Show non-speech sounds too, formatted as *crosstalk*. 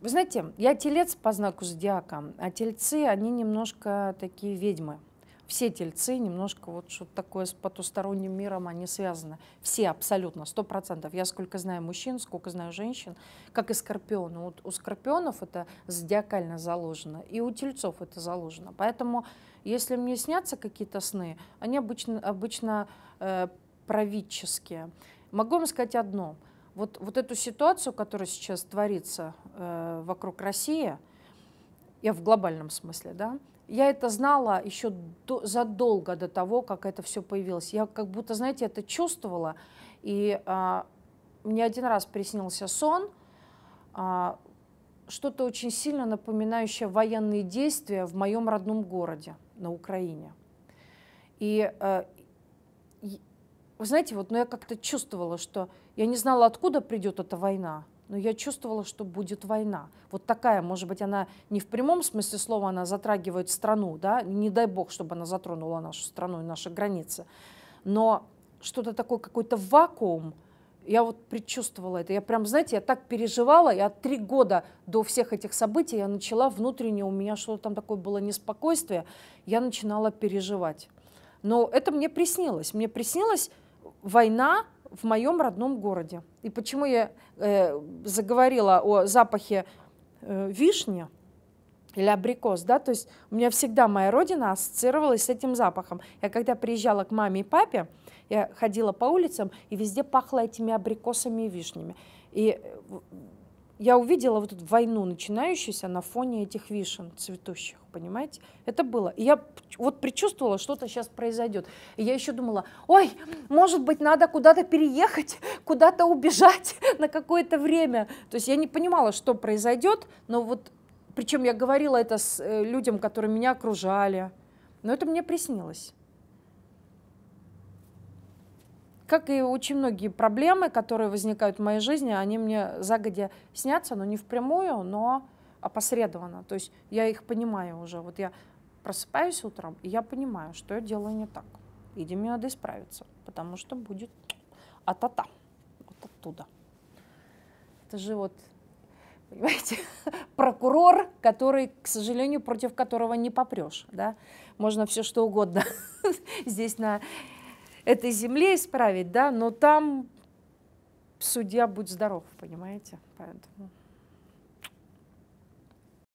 вы знаете, я телец по знаку зодиака, а тельцы, они немножко такие ведьмы. Все тельцы немножко вот что-то такое с потусторонним миром, они связаны. Все абсолютно, сто процентов. Я сколько знаю мужчин, сколько знаю женщин, как и скорпионы. Вот у скорпионов это зодиакально заложено, и у тельцов это заложено. Поэтому если мне снятся какие-то сны, они обычно, обычно э, правительские. Могу вам сказать одно – вот, вот эту ситуацию, которая сейчас творится э, вокруг России, я в глобальном смысле, да, я это знала еще до, задолго до того, как это все появилось. Я как будто, знаете, это чувствовала. И а, мне один раз приснился сон, а, что-то очень сильно напоминающее военные действия в моем родном городе на Украине. И э, вы знаете, вот, но ну, я как-то чувствовала, что я не знала, откуда придет эта война, но я чувствовала, что будет война. Вот такая, может быть, она не в прямом смысле слова, она затрагивает страну, да, не дай бог, чтобы она затронула нашу страну и наши границы, но что-то такое, какой-то вакуум, я вот предчувствовала это. Я прям, знаете, я так переживала, я три года до всех этих событий я начала внутренне, у меня что-то там такое было неспокойствие, я начинала переживать. Но это мне приснилось. Мне приснилось, война в моем родном городе. И почему я э, заговорила о запахе э, вишни или абрикос, да, то есть у меня всегда моя родина ассоциировалась с этим запахом. Я когда приезжала к маме и папе, я ходила по улицам, и везде пахло этими абрикосами и вишнями. И э, я увидела вот эту войну начинающуюся на фоне этих вишен цветущих, понимаете? Это было. И я вот предчувствовала, что-то сейчас произойдет. И я еще думала, ой, может быть, надо куда-то переехать, *laughs* куда-то убежать *laughs* на какое-то время. То есть я не понимала, что произойдет, но вот, причем я говорила это с э, людям, которые меня окружали, но это мне приснилось. как и очень многие проблемы, которые возникают в моей жизни, они мне загодя снятся, но не впрямую, но опосредованно. То есть я их понимаю уже. Вот я просыпаюсь утром, и я понимаю, что я делаю не так. Иди мне надо исправиться, потому что будет а та вот оттуда. Это же вот, понимаете, *laughs* прокурор, который, к сожалению, против которого не попрешь, да? Можно все что угодно *laughs* здесь на этой земле исправить, да, но там судья будь здоров, понимаете? Поэтому...